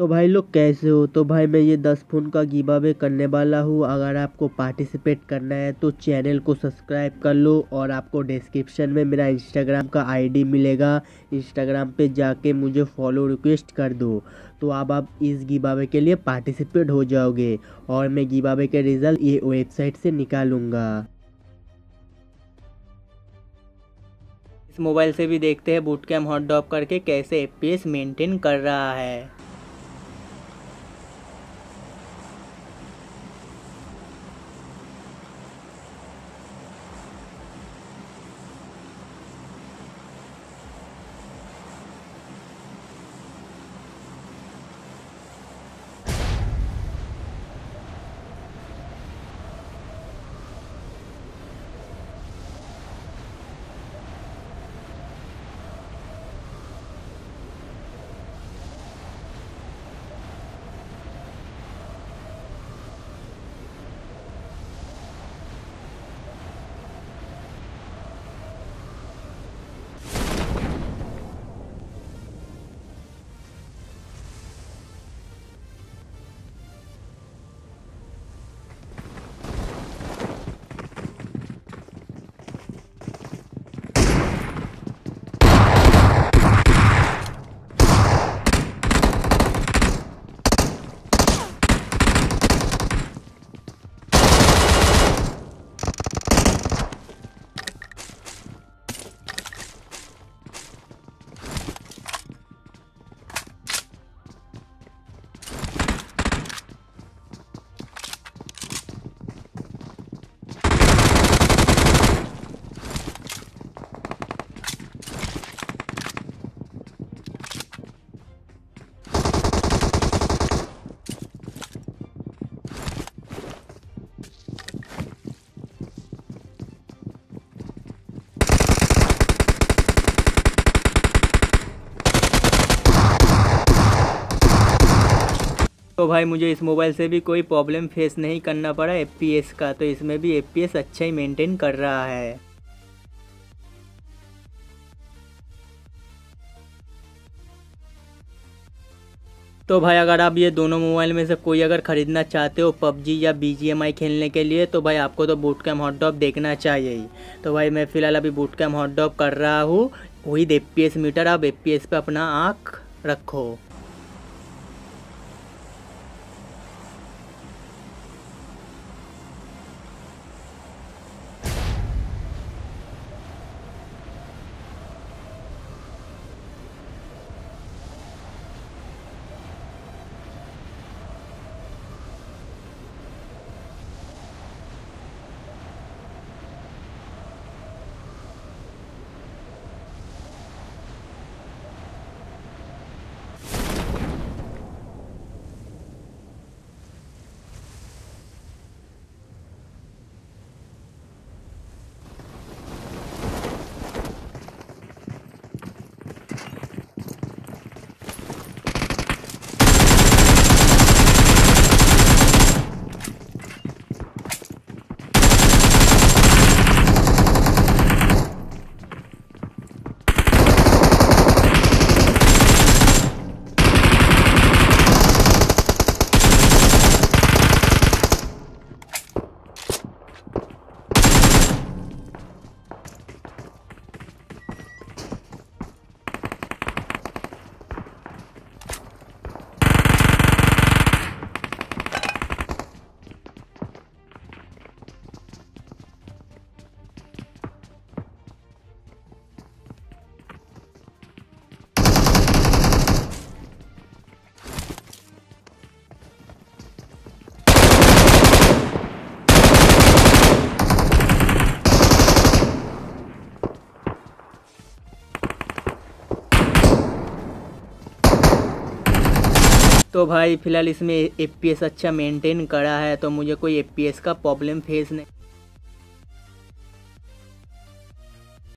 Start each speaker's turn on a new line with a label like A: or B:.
A: तो भाई लोग कैसे हो तो भाई मैं ये दस फोन का गिव अवे करने वाला हूँ अगर आपको पार्टिसिपेट करना है तो चैनल को सब्सक्राइब कर लो और आपको डिस्क्रिप्शन में मेरा इंस्टाग्राम का आईडी मिलेगा इंस्टाग्राम पे जाके मुझे फॉलो रिक्वेस्ट कर दो तो अब आप इस गिव के लिए पार्टिसिपेट हो जाओगे और मैं गिव के रिज़ल्ट ये वेबसाइट से निकालूंगा इस मोबाइल से भी देखते हैं बूट कैम हॉट डॉप करके कैसे एफ मेंटेन कर रहा है तो भाई मुझे इस मोबाइल से भी कोई प्रॉब्लम फेस नहीं करना पड़ा एफ का तो इसमें भी एफ अच्छा ही मेंटेन कर रहा है तो भाई अगर आप ये दोनों मोबाइल में से कोई अगर ख़रीदना चाहते हो पबजी या बी खेलने के लिए तो भाई आपको तो बूट कैम हॉट देखना चाहिए ही तो भाई मैं फ़िलहाल अभी बूट कैम हॉट कर रहा हूँ वही एफ मीटर आप एफ पे अपना आँख रखो तो भाई फ़िलहाल इसमें ए अच्छा मेंटेन करा है तो मुझे कोई ए का प्रॉब्लम फेस नहीं